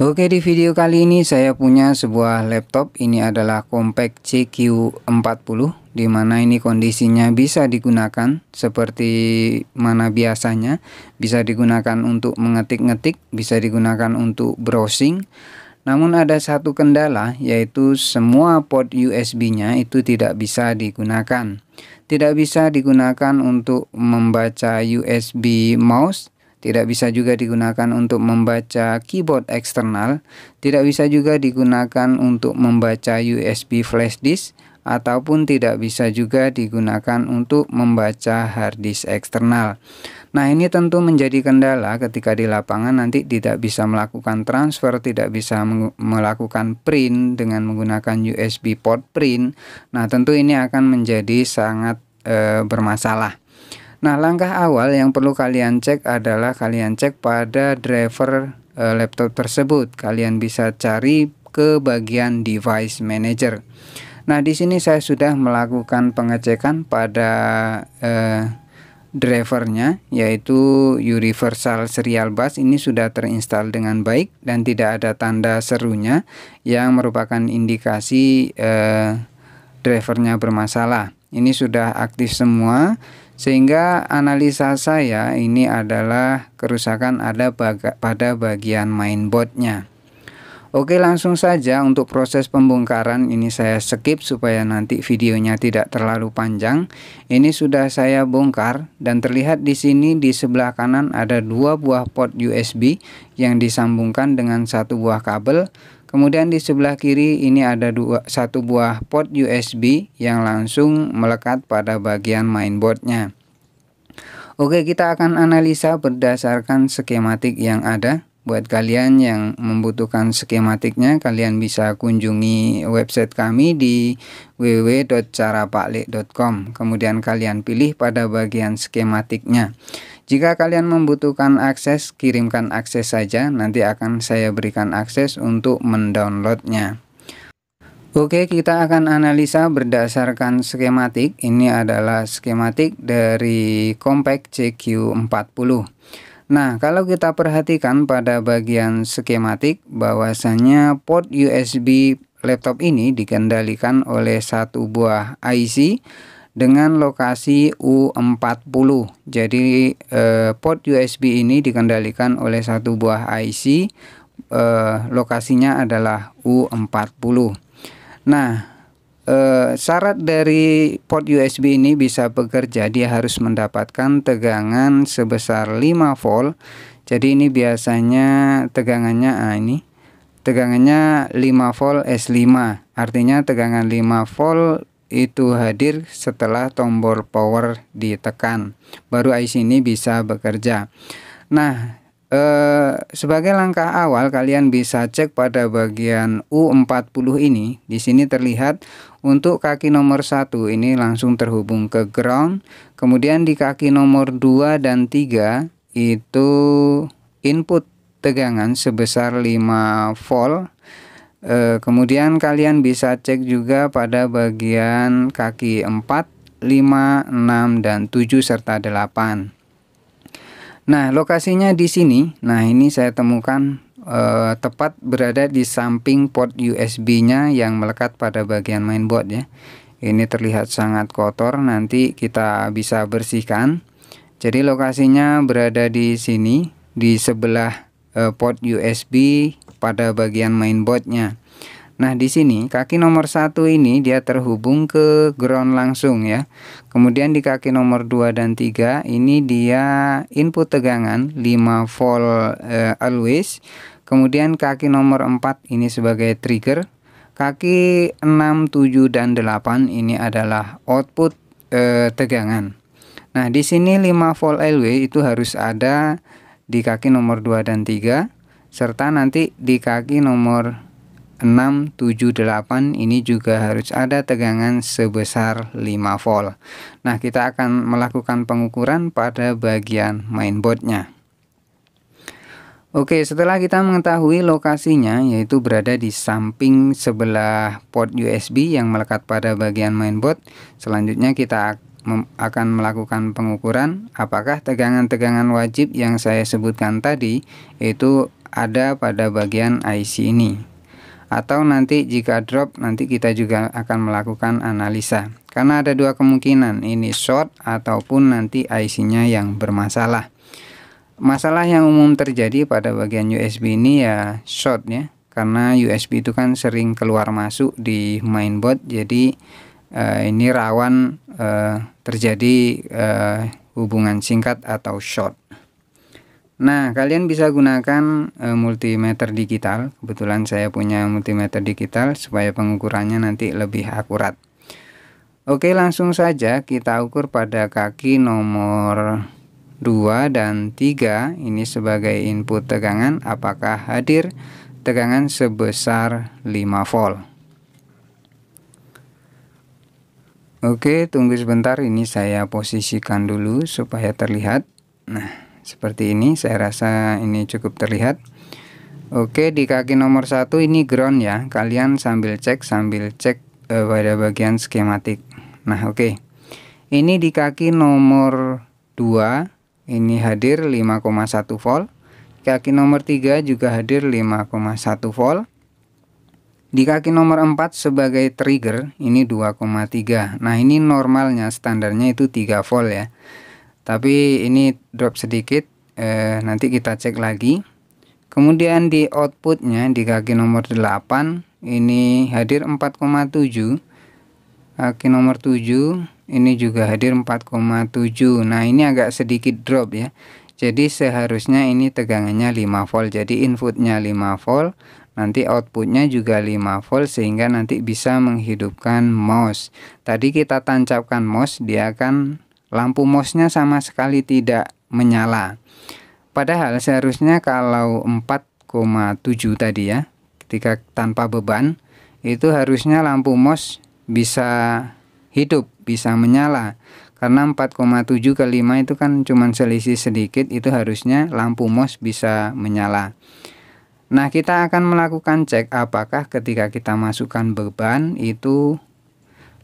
Oke di video kali ini saya punya sebuah laptop ini adalah Compact CQ40 dimana ini kondisinya bisa digunakan seperti mana biasanya bisa digunakan untuk mengetik-ngetik bisa digunakan untuk browsing namun ada satu kendala yaitu semua port USB nya itu tidak bisa digunakan tidak bisa digunakan untuk membaca USB mouse tidak bisa juga digunakan untuk membaca keyboard eksternal, tidak bisa juga digunakan untuk membaca USB flash disk, ataupun tidak bisa juga digunakan untuk membaca hard disk eksternal. Nah, ini tentu menjadi kendala ketika di lapangan nanti tidak bisa melakukan transfer, tidak bisa melakukan print dengan menggunakan USB port print. Nah, tentu ini akan menjadi sangat e, bermasalah. Nah, langkah awal yang perlu kalian cek adalah kalian cek pada driver e, laptop tersebut. Kalian bisa cari ke bagian device manager. Nah, di sini saya sudah melakukan pengecekan pada e, drivernya yaitu Universal Serial Bus ini sudah terinstal dengan baik dan tidak ada tanda serunya yang merupakan indikasi eh, drivernya bermasalah. Ini sudah aktif semua. Sehingga analisa saya ini adalah kerusakan ada pada bagian mainboardnya. Oke langsung saja untuk proses pembongkaran ini saya skip supaya nanti videonya tidak terlalu panjang. Ini sudah saya bongkar dan terlihat di sini di sebelah kanan ada dua buah port USB yang disambungkan dengan satu buah kabel. Kemudian di sebelah kiri ini ada dua, satu buah port USB yang langsung melekat pada bagian mainboardnya. Oke, kita akan analisa berdasarkan skematik yang ada. Buat kalian yang membutuhkan skematiknya, kalian bisa kunjungi website kami di www.carapaklik.com. Kemudian kalian pilih pada bagian skematiknya. Jika kalian membutuhkan akses, kirimkan akses saja, nanti akan saya berikan akses untuk mendownloadnya. Oke, kita akan analisa berdasarkan skematik. Ini adalah skematik dari Compact CQ40. Nah, kalau kita perhatikan pada bagian skematik, bahwasannya port USB laptop ini dikendalikan oleh satu buah IC dengan lokasi U40. Jadi eh, port USB ini dikendalikan oleh satu buah IC. Eh, lokasinya adalah U40. Nah, eh, syarat dari port USB ini bisa bekerja dia harus mendapatkan tegangan sebesar 5 volt. Jadi ini biasanya tegangannya ah ini tegangannya 5 volt S5. Artinya tegangan 5 volt itu hadir setelah tombol power ditekan. Baru IC ini bisa bekerja. Nah, eh, sebagai langkah awal kalian bisa cek pada bagian U40 ini. Di sini terlihat untuk kaki nomor satu ini langsung terhubung ke ground. Kemudian di kaki nomor 2 dan 3 itu input tegangan sebesar 5 volt E, kemudian kalian bisa cek juga pada bagian kaki 4, 5, 6 dan 7 serta 8. Nah, lokasinya di sini. Nah, ini saya temukan e, tepat berada di samping port USB-nya yang melekat pada bagian mainboard ya. Ini terlihat sangat kotor, nanti kita bisa bersihkan. Jadi lokasinya berada di sini di sebelah eh, port USB pada bagian mainboardnya. Nah, di sini kaki nomor satu ini dia terhubung ke ground langsung ya. Kemudian di kaki nomor 2 dan 3 ini dia input tegangan 5 volt eh, always. Kemudian kaki nomor 4 ini sebagai trigger. Kaki 6, 7 dan 8 ini adalah output eh, tegangan. Nah, di sini 5 volt always itu harus ada di kaki nomor 2 dan 3 serta nanti di kaki nomor 6, 7, 8 ini juga harus ada tegangan sebesar 5 volt. Nah, kita akan melakukan pengukuran pada bagian mainboardnya. Oke, setelah kita mengetahui lokasinya yaitu berada di samping sebelah port USB yang melekat pada bagian mainboard, selanjutnya kita akan melakukan pengukuran apakah tegangan-tegangan wajib yang saya sebutkan tadi itu ada pada bagian IC ini atau nanti jika drop nanti kita juga akan melakukan analisa karena ada dua kemungkinan ini short ataupun nanti IC-nya yang bermasalah masalah yang umum terjadi pada bagian USB ini ya short ya karena USB itu kan sering keluar masuk di mainboard jadi eh, ini rawan eh, terjadi eh, hubungan singkat atau short Nah, kalian bisa gunakan e, multimeter digital. Kebetulan saya punya multimeter digital supaya pengukurannya nanti lebih akurat. Oke, langsung saja kita ukur pada kaki nomor 2 dan 3 ini sebagai input tegangan apakah hadir tegangan sebesar 5 volt. Oke, tunggu sebentar ini saya posisikan dulu supaya terlihat. Nah, seperti ini saya rasa ini cukup terlihat oke di kaki nomor satu ini ground ya kalian sambil cek sambil cek eh, pada bagian skematik nah oke ini di kaki nomor 2 ini hadir 5,1 volt kaki nomor 3 juga hadir 5,1 volt di kaki nomor 4 sebagai trigger ini 2,3 nah ini normalnya standarnya itu 3 volt ya tapi ini drop sedikit eh, nanti kita cek lagi kemudian di outputnya di kaki nomor 8 ini hadir 4,7 kaki nomor 7 ini juga hadir 4,7 nah ini agak sedikit drop ya jadi seharusnya ini tegangannya 5 volt jadi inputnya 5 volt nanti outputnya juga 5 volt sehingga nanti bisa menghidupkan mouse tadi kita tancapkan mouse dia akan Lampu MOSnya sama sekali tidak menyala. Padahal seharusnya kalau 4,7 tadi ya, ketika tanpa beban, itu harusnya lampu MOS bisa hidup, bisa menyala. Karena 4,7 ke 5 itu kan cuma selisih sedikit, itu harusnya lampu MOS bisa menyala. Nah, kita akan melakukan cek apakah ketika kita masukkan beban itu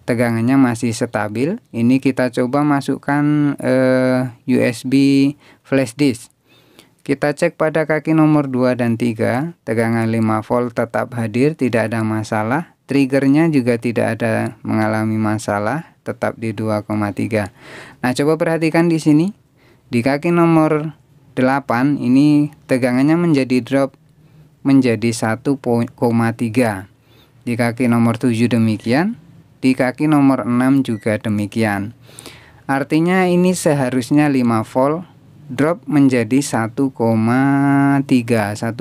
tegangannya masih stabil ini kita coba masukkan eh, USB flash disk kita cek pada kaki nomor 2 dan 3 tegangan 5 volt tetap hadir tidak ada masalah triggernya juga tidak ada mengalami masalah tetap di 2,3 nah coba perhatikan di sini di kaki nomor 8 ini tegangannya menjadi drop menjadi 1,3 di kaki nomor 7 demikian di kaki nomor 6 juga demikian. Artinya ini seharusnya 5 volt drop menjadi 1,3 1,4.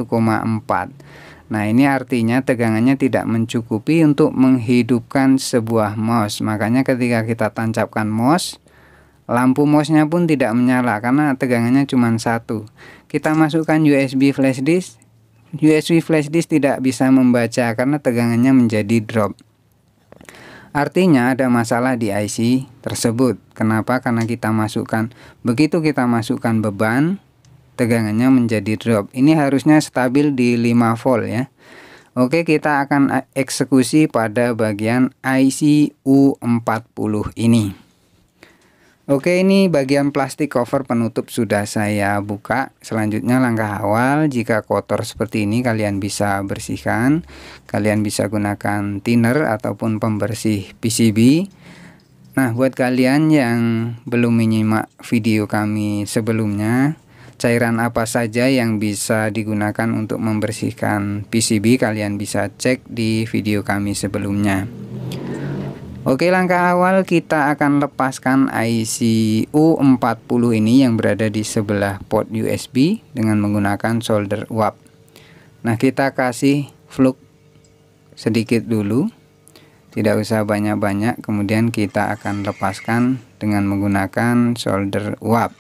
Nah, ini artinya tegangannya tidak mencukupi untuk menghidupkan sebuah mouse. Makanya ketika kita tancapkan mouse, lampu mouse nya pun tidak menyala karena tegangannya cuma satu. Kita masukkan USB flash disk, USB flash disk tidak bisa membaca karena tegangannya menjadi drop. Artinya ada masalah di IC tersebut. Kenapa? Karena kita masukkan begitu kita masukkan beban tegangannya menjadi drop. Ini harusnya stabil di 5 volt ya. Oke, kita akan eksekusi pada bagian ICU40 ini. Oke ini bagian plastik cover penutup sudah saya buka Selanjutnya langkah awal jika kotor seperti ini kalian bisa bersihkan Kalian bisa gunakan thinner ataupun pembersih PCB Nah buat kalian yang belum menyimak video kami sebelumnya Cairan apa saja yang bisa digunakan untuk membersihkan PCB Kalian bisa cek di video kami sebelumnya Oke langkah awal kita akan lepaskan IC U40 ini yang berada di sebelah port USB dengan menggunakan solder uap Nah kita kasih flux sedikit dulu tidak usah banyak-banyak kemudian kita akan lepaskan dengan menggunakan solder uap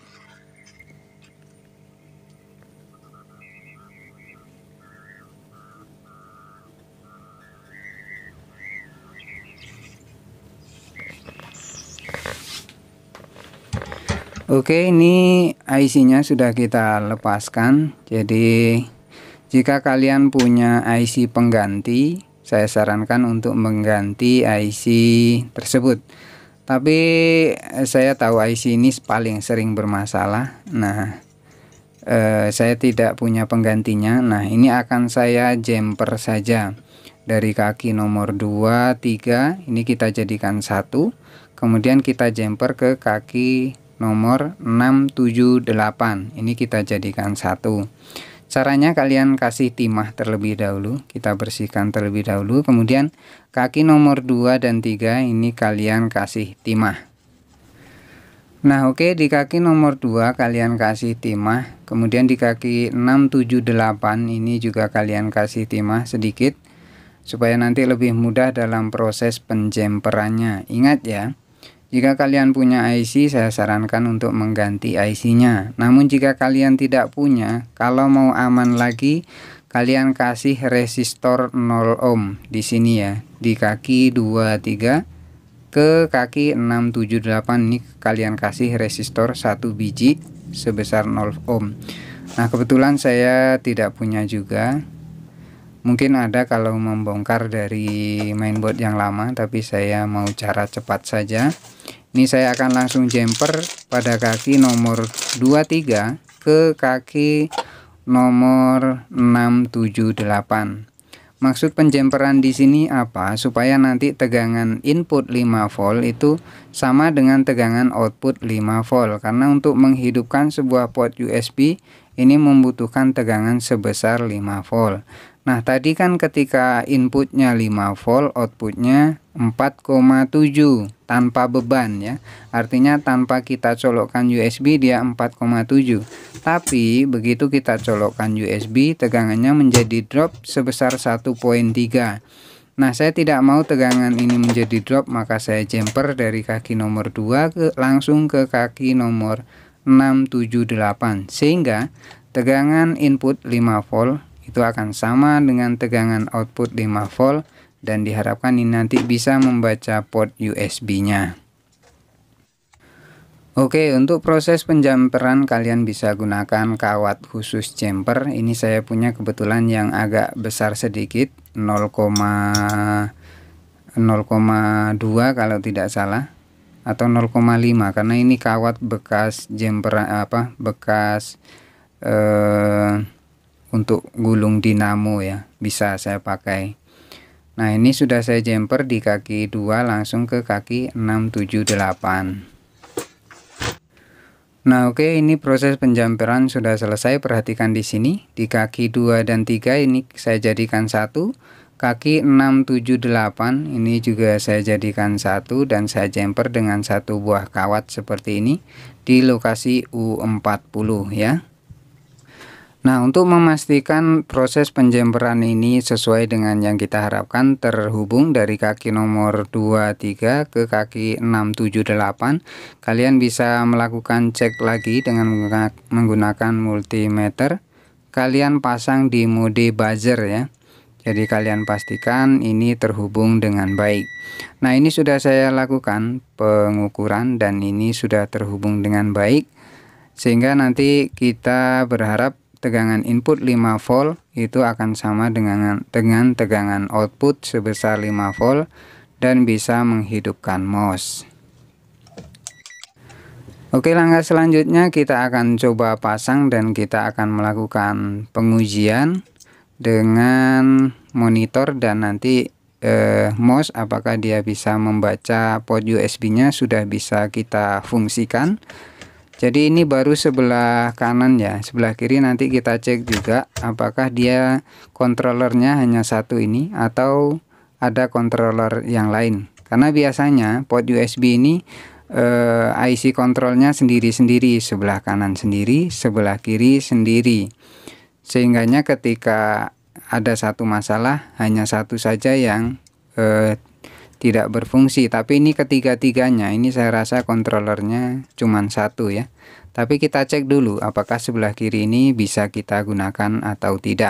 Oke ini IC nya sudah kita lepaskan jadi jika kalian punya IC pengganti saya sarankan untuk mengganti IC tersebut tapi eh, saya tahu IC ini paling sering bermasalah nah eh, saya tidak punya penggantinya nah ini akan saya jumper saja dari kaki nomor 2 3 ini kita jadikan satu kemudian kita jumper ke kaki nomor 678 ini kita jadikan satu caranya kalian kasih timah terlebih dahulu kita bersihkan terlebih dahulu kemudian kaki nomor 2 dan 3 ini kalian kasih timah nah oke okay, di kaki nomor 2 kalian kasih timah kemudian di kaki 678 ini juga kalian kasih timah sedikit supaya nanti lebih mudah dalam proses penjemperannya ingat ya jika kalian punya IC, saya sarankan untuk mengganti IC-nya. Namun jika kalian tidak punya, kalau mau aman lagi, kalian kasih resistor 0 ohm di sini ya, di kaki 23 ke kaki 678 nih kalian kasih resistor 1 biji sebesar 0 ohm. Nah, kebetulan saya tidak punya juga. Mungkin ada kalau membongkar dari mainboard yang lama, tapi saya mau cara cepat saja ini saya akan langsung jumper pada kaki nomor 23 ke kaki nomor 678 Maksud penjemperan di sini apa? Supaya nanti tegangan input 5 volt itu sama dengan tegangan output 5 volt. Karena untuk menghidupkan sebuah port USB ini membutuhkan tegangan sebesar 5 volt. Nah tadi kan ketika inputnya 5 volt outputnya 4,7 tanpa beban ya Artinya tanpa kita colokkan USB dia 4,7 Tapi begitu kita colokkan USB tegangannya menjadi drop sebesar 1.3 Nah saya tidak mau tegangan ini menjadi drop maka saya jumper dari kaki nomor 2 ke, langsung ke kaki nomor 678 Sehingga tegangan input 5 volt itu akan sama dengan tegangan output 5 volt dan diharapkan ini nanti bisa membaca port USB-nya. Oke, untuk proses penjamperan kalian bisa gunakan kawat khusus jumper. Ini saya punya kebetulan yang agak besar sedikit, 0,2 kalau tidak salah atau 0,5 karena ini kawat bekas jumper apa bekas eh untuk gulung dinamo ya bisa saya pakai nah ini sudah saya jumper di kaki 2 langsung ke kaki 678 Nah oke okay, ini proses penjamperan sudah selesai perhatikan di sini di kaki 2 dan 3 ini saya jadikan satu kaki 678 ini juga saya jadikan satu dan saya jumper dengan satu buah kawat seperti ini di lokasi U40 ya Nah, untuk memastikan proses penjemperan ini sesuai dengan yang kita harapkan terhubung dari kaki nomor 23 ke kaki 678, kalian bisa melakukan cek lagi dengan menggunakan multimeter. Kalian pasang di mode buzzer ya. Jadi kalian pastikan ini terhubung dengan baik. Nah, ini sudah saya lakukan pengukuran dan ini sudah terhubung dengan baik sehingga nanti kita berharap tegangan input 5 volt itu akan sama dengan dengan tegangan output sebesar 5 volt dan bisa menghidupkan MOS. Oke langkah selanjutnya kita akan coba pasang dan kita akan melakukan pengujian dengan monitor dan nanti eh, MOS apakah dia bisa membaca port USB nya sudah bisa kita fungsikan jadi ini baru sebelah kanan ya sebelah kiri nanti kita cek juga apakah dia kontrolernya hanya satu ini atau ada controller yang lain karena biasanya port USB ini eh, IC kontrolnya sendiri-sendiri sebelah kanan sendiri sebelah kiri sendiri sehingganya ketika ada satu masalah hanya satu saja yang eh, tidak berfungsi tapi ini ketiga-tiganya ini saya rasa kontrolernya cuman satu ya tapi kita cek dulu apakah sebelah kiri ini bisa kita gunakan atau tidak